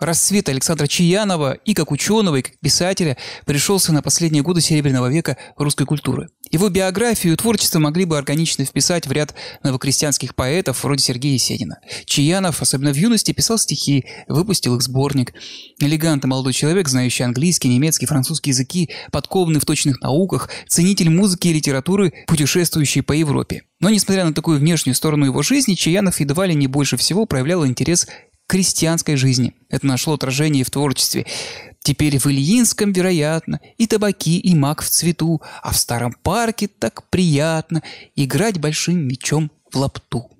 Рассвет Александра Чаянова и как ученого, и как писателя пришелся на последние годы Серебряного века русской культуры. Его биографию и творчество могли бы органично вписать в ряд новокрестьянских поэтов вроде Сергея Есенина. Чаянов, особенно в юности, писал стихи, выпустил их сборник. Элегантный молодой человек, знающий английский, немецкий, французский языки, подкованный в точных науках, ценитель музыки и литературы, путешествующий по Европе. Но несмотря на такую внешнюю сторону его жизни, Чаянов едва ли не больше всего проявлял интерес крестьянской жизни. Это нашло отражение и в творчестве. Теперь в Ильинском, вероятно, и табаки, и мак в цвету, а в старом парке так приятно играть большим мечом в лапту.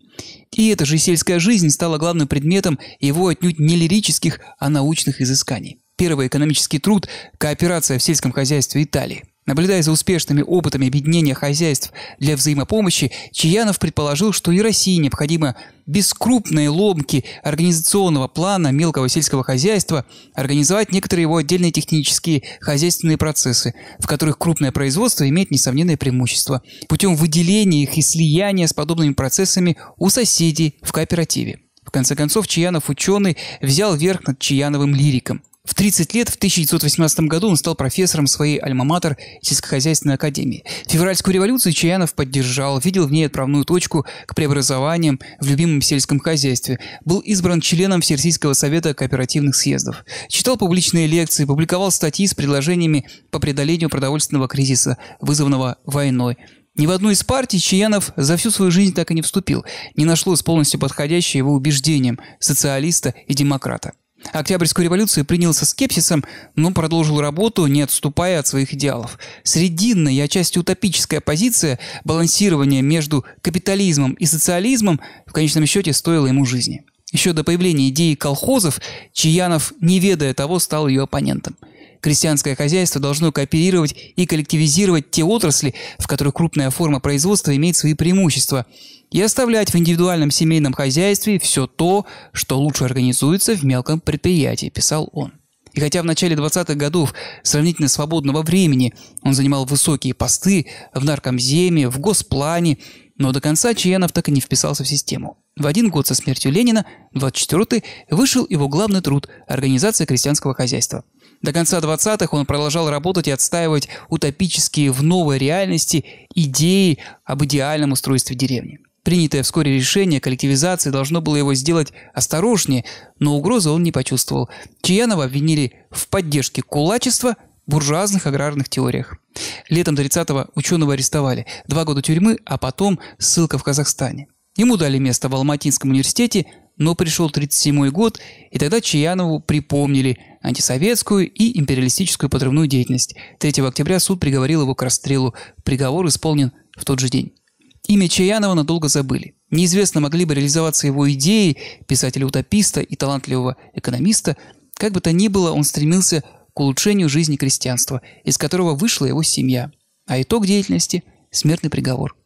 И эта же сельская жизнь стала главным предметом его отнюдь не лирических, а научных изысканий. Первый экономический труд – кооперация в сельском хозяйстве Италии. Наблюдая за успешными опытами объединения хозяйств для взаимопомощи, Чаянов предположил, что и России необходимо без крупной ломки организационного плана мелкого сельского хозяйства организовать некоторые его отдельные технические хозяйственные процессы, в которых крупное производство имеет несомненное преимущество, путем выделения их и слияния с подобными процессами у соседей в кооперативе. В конце концов, Чаянов ученый взял верх над Чаяновым лириком – в 30 лет, в 1918 году, он стал профессором своей альма-матер сельскохозяйственной академии. Февральскую революцию Чаянов поддержал, видел в ней отправную точку к преобразованиям в любимом сельском хозяйстве, был избран членом Всероссийского совета кооперативных съездов, читал публичные лекции, публиковал статьи с предложениями по преодолению продовольственного кризиса, вызванного войной. Ни в одну из партий Чаянов за всю свою жизнь так и не вступил, не нашлось полностью подходящее его убеждениям социалиста и демократа. Октябрьскую революцию принял со скепсисом, но продолжил работу, не отступая от своих идеалов. Срединная и отчасти утопическая позиция балансирования между капитализмом и социализмом в конечном счете стоила ему жизни. Еще до появления идеи колхозов Чаянов, не ведая того, стал ее оппонентом крестьянское хозяйство должно кооперировать и коллективизировать те отрасли, в которых крупная форма производства имеет свои преимущества, и оставлять в индивидуальном семейном хозяйстве все то, что лучше организуется в мелком предприятии, писал он. И хотя в начале 20-х годов сравнительно свободного времени он занимал высокие посты в наркомземе, в госплане, но до конца Чаянов так и не вписался в систему. В один год со смертью Ленина, 24-й, вышел его главный труд «Организация крестьянского хозяйства». До конца 20-х он продолжал работать и отстаивать утопические в новой реальности идеи об идеальном устройстве деревни. Принятое вскоре решение коллективизации должно было его сделать осторожнее, но угрозы он не почувствовал. Чаянова обвинили в поддержке кулачества – буржуазных аграрных теориях. Летом 30-го ученого арестовали. Два года тюрьмы, а потом ссылка в Казахстане. Ему дали место в Алматинском университете, но пришел 37-й год, и тогда Чаянову припомнили антисоветскую и империалистическую подрывную деятельность. 3 октября суд приговорил его к расстрелу. Приговор исполнен в тот же день. Имя Чаянова надолго забыли. Неизвестно, могли бы реализоваться его идеи писателя-утописта и талантливого экономиста. Как бы то ни было, он стремился к улучшению жизни крестьянства, из которого вышла его семья, а итог деятельности – смертный приговор.